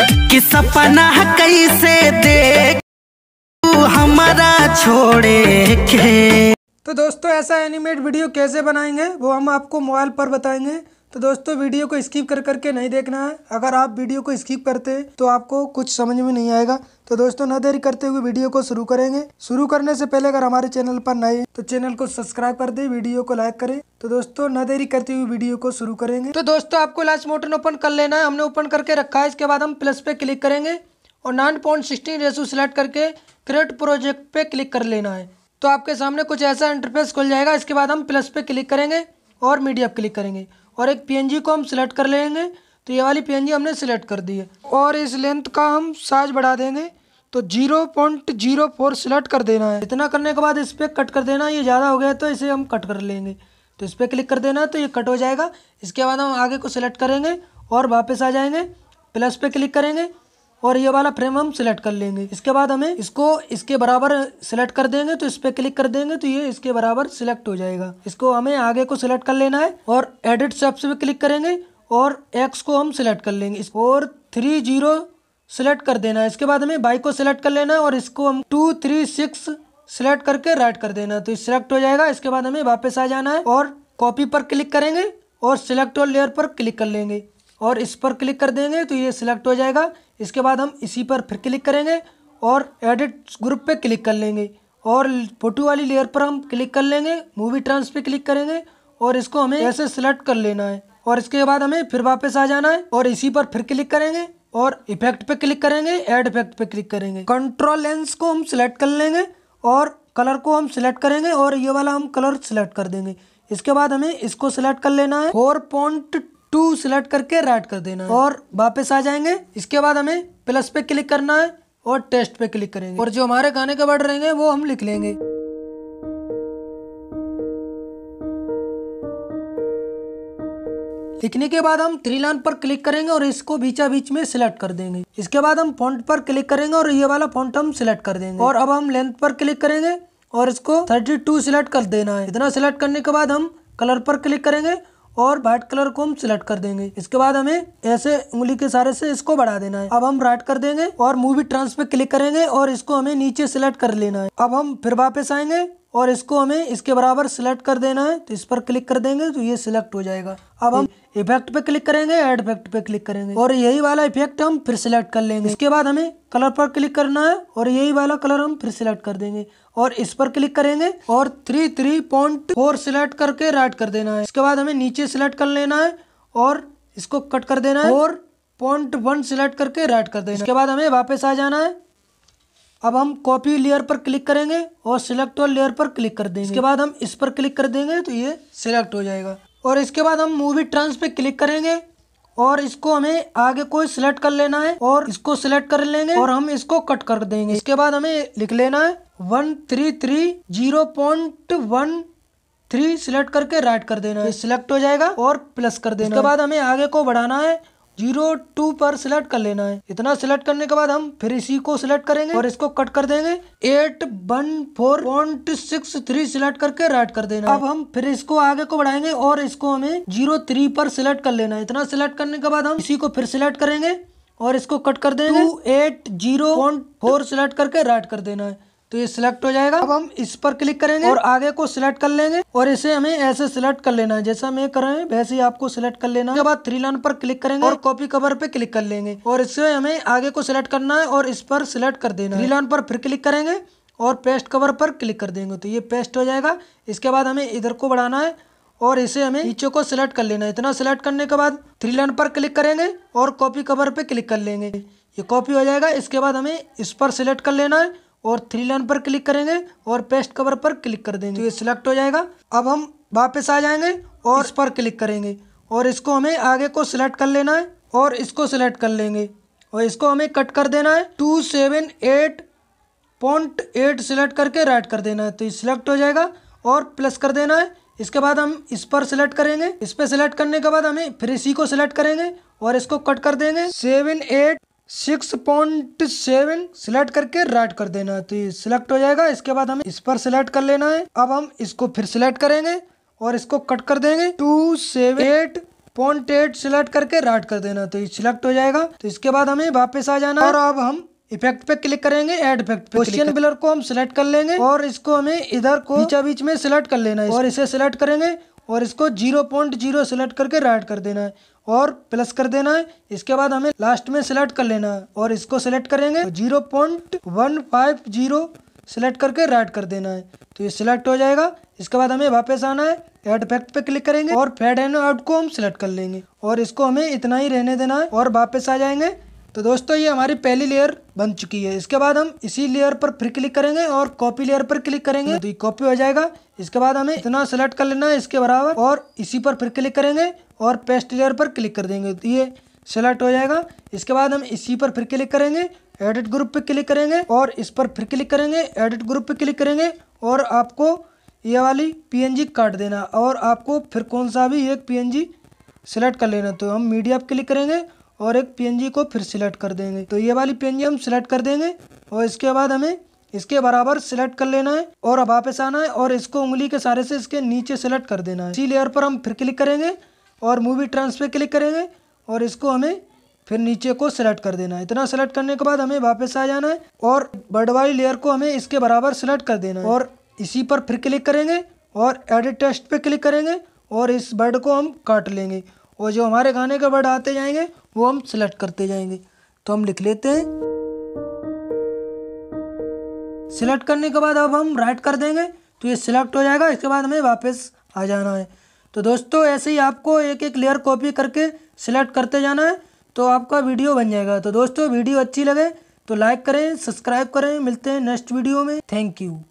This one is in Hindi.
कि सपना कैसे देख हमारा छोड़े के तो दोस्तों ऐसा एनिमेट वीडियो कैसे बनाएंगे वो हम आपको मोबाइल पर बताएंगे तो दोस्तों वीडियो को स्किप कर करके नहीं देखना है अगर आप वीडियो को स्किप करते हैं तो आपको कुछ समझ में नहीं आएगा तो दोस्तों न देरी करते हुए वीडियो को शुरू करेंगे शुरू करने से पहले अगर हमारे चैनल पर नए तो चैनल को सब्सक्राइब कर दे वीडियो को लाइक करें तो दोस्तों न देरी करते हुए वीडियो को शुरू करेंगे तो दोस्तों आपको लास्ट मोटन ओपन कर लेना है हमने ओपन करके रखा है इसके बाद हम प्लस पे क्लिक करेंगे और नाइन पॉइंट सिक्सटीन रेसू सेलेक्ट करके क्रिएट प्रोजेक्ट पे क्लिक कर लेना है तो आपके सामने कुछ ऐसा इंटरफेस खुल जाएगा इसके बाद हम प्लस पे क्लिक करेंगे और मीडिया क्लिक करेंगे और एक पी को हम सिलेक्ट कर लेंगे तो ये वाली पी हमने सिलेक्ट कर दी है और इस लेंथ का हम साइज बढ़ा देंगे तो zero point zero four select कर देना है इतना करने के बाद इस पर कट कर देना ये ज़्यादा हो गया तो इसे हम कट कर लेंगे तो इस पर क्लिक कर देना तो ये कट हो जाएगा इसके बाद हम आगे को सिलेक्ट करेंगे और वापस आ जाएंगे प्लस पे क्लिक करेंगे और ये वाला फ्रेम हम सिलेक्ट कर लेंगे इसके बाद हमें इसको इसके बराबर सिलेक्ट कर देंगे तो इस पर क्लिक कर देंगे तो ये इसके बराबर सिलेक्ट हो जाएगा इसको हमें आगे को सिलेक्ट कर लेना है और एडिट सेप्स पे क्लिक करेंगे और एक्स को हम सिलेक्ट कर लेंगे और थ्री जीरो सिलेक्ट कर देना है इसके बाद हमें बाई को सिलेक्ट कर लेना है और इसको हम टू थ्री सिक्स सिलेक्ट करके राइट कर देना तो सिलेक्ट हो जाएगा इसके बाद हमें वापस आ जाना है और कॉपी पर क्लिक करेंगे और सिलेक्ट और लेयर पर क्लिक कर लेंगे और इस पर क्लिक कर देंगे तो ये सिलेक्ट हो जाएगा इसके बाद हम इसी पर फिर क्लिक करेंगे और एडिट ग्रुप पे क्लिक कर लेंगे और फोटो वाली लेयर पर हम क्लिक कर लेंगे मूवी ट्रांस पे क्लिक करेंगे और इसको हमें ऐसे सिलेक्ट कर लेना है और इसके बाद हमें फिर वापस आ जाना है और इसी पर फिर क्लिक करेंगे और इफेक्ट पे क्लिक करेंगे एड इफेक्ट पे क्लिक करेंगे कंट्रोल लेंस को हम सिलेक्ट कर लेंगे और कलर को हम सिलेक्ट करेंगे और ये वाला हम कलर सिलेक्ट कर देंगे इसके बाद हमें इसको सिलेक्ट कर लेना है फोर पॉइंट टू सिलेक्ट करके राइट कर देना है और वापस आ जाएंगे इसके बाद हमें प्लस पे क्लिक करना है और टेस्ट पे क्लिक करेंगे और जो हमारे गाने के वर्ड रहेंगे वो हम लिख लेंगे लिखने के बाद हम थ्री लाइन पर क्लिक करेंगे और इसको बीचा बीच में सिलेक्ट कर देंगे इसके बाद हम फॉन्ट पर क्लिक करेंगे और ये वाला फॉन्ट हम सिलेक्ट कर देंगे और अब हम लेंथ पर क्लिक करेंगे और इसको 32 सिलेक्ट कर देना है इतना सिलेक्ट करने के बाद हम कलर पर क्लिक करेंगे और व्हाइट कलर को हम सिलेक्ट कर देंगे इसके बाद हमें ऐसे उंगली के सहारे से इसको बढ़ा देना है अब हम राइट कर देंगे और मूवी ट्रांस पे क्लिक करेंगे और इसको हमें नीचे सिलेक्ट कर लेना है अब हम फिर वापस आएंगे और इसको हमें इसके बराबर सिलेक्ट कर देना है तो इस पर क्लिक कर देंगे तो ये सिलेक्ट हो जाएगा अब हम इफेक्ट पे क्लिक करेंगे एड इफेक्ट पे क्लिक करेंगे और यही वाला इफेक्ट हम फिर सिलेक्ट कर लेंगे इसके बाद हमें कलर पर क्लिक करना है और यही वाला कलर हम फिर सिलेक्ट कर देंगे और इस पर क्लिक करेंगे और three three point four select करके राइट कर देना है इसके बाद हमें नीचे सिलेक्ट कर लेना है और इसको कट कर देना है और पॉइंट वन सिलेक्ट करके राइट कर देना इसके बाद हमें वापस आ जाना है अब हम कॉपी लेयर पर क्लिक करेंगे और सिलेक्ट और लेयर पर क्लिक कर देंगे इसके बाद हम इस पर क्लिक कर देंगे तो ये सिलेक्ट हो जाएगा और इसके बाद हम मूवी ट्रांस पे क्लिक करेंगे और इसको हमें आगे कोई सिलेक्ट कर लेना है और इसको सिलेक्ट कर लेंगे और हम इसको कट कर देंगे इसके बाद हमें लिख लेना है one three three zero point one three select करके राइट कर देना है सिलेक्ट हो जाएगा और प्लस कर देना इसके बाद हमें आगे को बढ़ाना है जीरो टू पर सिलेक्ट कर लेना है इतना सिलेक्ट करने के बाद हम फिर इसी को सिलेक्ट करेंगे और इसको कट कर देंगे eight one four point six three select करके राइट कर देना अब हम फिर इसको आगे को बढ़ाएंगे और इसको हमें जीरो थ्री पर सिलेक्ट कर लेना है इतना सिलेक्ट करने के बाद हम इसी को फिर सिलेक्ट करेंगे और इसको कट कर देंगे two eight zero point four select करके राइट कर देना है तो ये सिलेक्ट हो जाएगा अब हम इस पर क्लिक करेंगे और आगे को सिलेक्ट कर लेंगे और इसे हमें ऐसे सिलेक्ट कर लेना है जैसा हम कर रहे हैं वैसे ही आपको सिलेक्ट कर लेना है उसके बाद थ्री लाइन पर क्लिक करेंगे और कॉपी कवर पे क्लिक कर लेंगे और इससे हमें आगे को सिलेक्ट करना है और इस पर सिलेक्ट कर देना थ्री लाइन पर फिर क्लिक करेंगे और पेस्ट कवर पर क्लिक कर देंगे तो ये पेस्ट हो जाएगा इसके बाद हमें इधर को बढ़ाना है और इसे हमें नीचे को सिलेक्ट कर लेना है इतना सिलेक्ट करने के बाद थ्री लाइन पर क्लिक करेंगे और कॉपी कवर पे क्लिक कर लेंगे ये कॉपी हो जाएगा इसके बाद हमें इस पर सिलेक्ट कर लेना है और थ्री लाइन पर क्लिक करेंगे और पेस्ट कवर पर क्लिक कर देंगे तो ये सिलेक्ट हो जाएगा अब हम वापस आ जाएंगे और इस पर क्लिक करेंगे और इसको हमें आगे को सिलेक्ट कर लेना है और इसको सिलेक्ट कर लेंगे और इसको हमें कट कर देना है two seven eight point eight select करके राइट कर देना है तो ये सिलेक्ट हो जाएगा और प्लस कर देना है इसके बाद हम इस पर सिलेक्ट करेंगे इस पर सिलेक्ट करने के बाद हमें फिर इसी को सिलेक्ट करेंगे और इसको कट कर देंगे seven eight six point seven select करके राइट कर देना है तो ये सिलेक्ट हो जाएगा इसके बाद हमें इस पर सिलेक्ट कर लेना है अब हम इसको फिर सिलेक्ट करेंगे और इसको कट कर देंगे two seven eight point eight select करके राइट कर देना तो ये सिलेक्ट हो जाएगा तो इसके बाद हमें वापस आ जाना और अब हम इफेक्ट पे क्लिक करेंगे एड इफेक्ट पे क्वेश्चन बिलर को हम सिलेक्ट कर लेंगे और इसको हमें इधर को बीच में सिलेक्ट कर लेना है और इसे सिलेक्ट करेंगे और इसको जीरो पॉइंट जीरो सिलेक्ट करके राइट कर देना है और प्लस कर देना है इसके बाद हमें लास्ट में सिलेक्ट कर लेना है और इसको सिलेक्ट करेंगे तो zero point one five zero select करके राइट कर देना है तो ये सिलेक्ट हो जाएगा इसके बाद हमें वापस आना है एड इफेक्ट पे क्लिक करेंगे और फेड एंड आउट को हम सिलेक्ट कर लेंगे और इसको हमें इतना ही रहने देना है और वापस आ जाएंगे तो दोस्तों ये हमारी पहली लेयर बन चुकी है इसके बाद हम इसी लेयर पर फिर क्लिक करेंगे और कॉपी लेयर पर क्लिक करेंगे तो ये कॉपी हो जाएगा इसके बाद हमें इतना सेलेक्ट कर लेना है इसके बराबर और इसी पर फिर क्लिक करेंगे और पेस्ट लेयर पर क्लिक कर देंगे तो ये सेलेक्ट हो जाएगा इसके बाद हम इसी पर फिर क्लिक करेंगे एडिट ग्रुप पर क्लिक करेंगे और इस पर फिर क्लिक करेंगे एडिट ग्रुप पर क्लिक करेंगे और आपको ये वाली जी काट देना और आपको फिर कौन सा भी एक जी सेलेक्ट कर लेना तो हम मीडिया पर क्लिक करेंगे और एक पी को फिर सिलेक्ट कर देंगे तो ये वाली पी हम सिलेक्ट कर देंगे और इसके बाद हमें इसके बराबर सिलेक्ट कर लेना है और अब वापस आना है और इसको उंगली के सहारे से इसके नीचे सेलेक्ट कर देना है इसी लेयर पर हम फिर क्लिक करेंगे और मूवी ट्रांस क्लिक करेंगे और इसको हमें फिर नीचे को सिलेक्ट कर देना है इतना सेलेक्ट करने के बाद हमें वापस आ जाना है और बर्ड वाली लेयर को हमें इसके बराबर सिलेक्ट कर देना है और इसी पर फिर क्लिक करेंगे और एडिट टेस्ट पर क्लिक करेंगे और इस बर्ड को हम काट लेंगे और जो हमारे गाने का वर्ड आते जाएंगे वो हम सेलेक्ट करते जाएंगे तो हम लिख लेते हैं सिलेक्ट करने के बाद अब हम राइट कर देंगे तो ये सिलेक्ट हो जाएगा इसके बाद हमें वापस आ जाना है तो दोस्तों ऐसे ही आपको एक एक लेयर कॉपी करके सिलेक्ट करते जाना है तो आपका वीडियो बन जाएगा तो दोस्तों वीडियो अच्छी लगे तो लाइक करें सब्सक्राइब करें मिलते हैं नेक्स्ट वीडियो में थैंक यू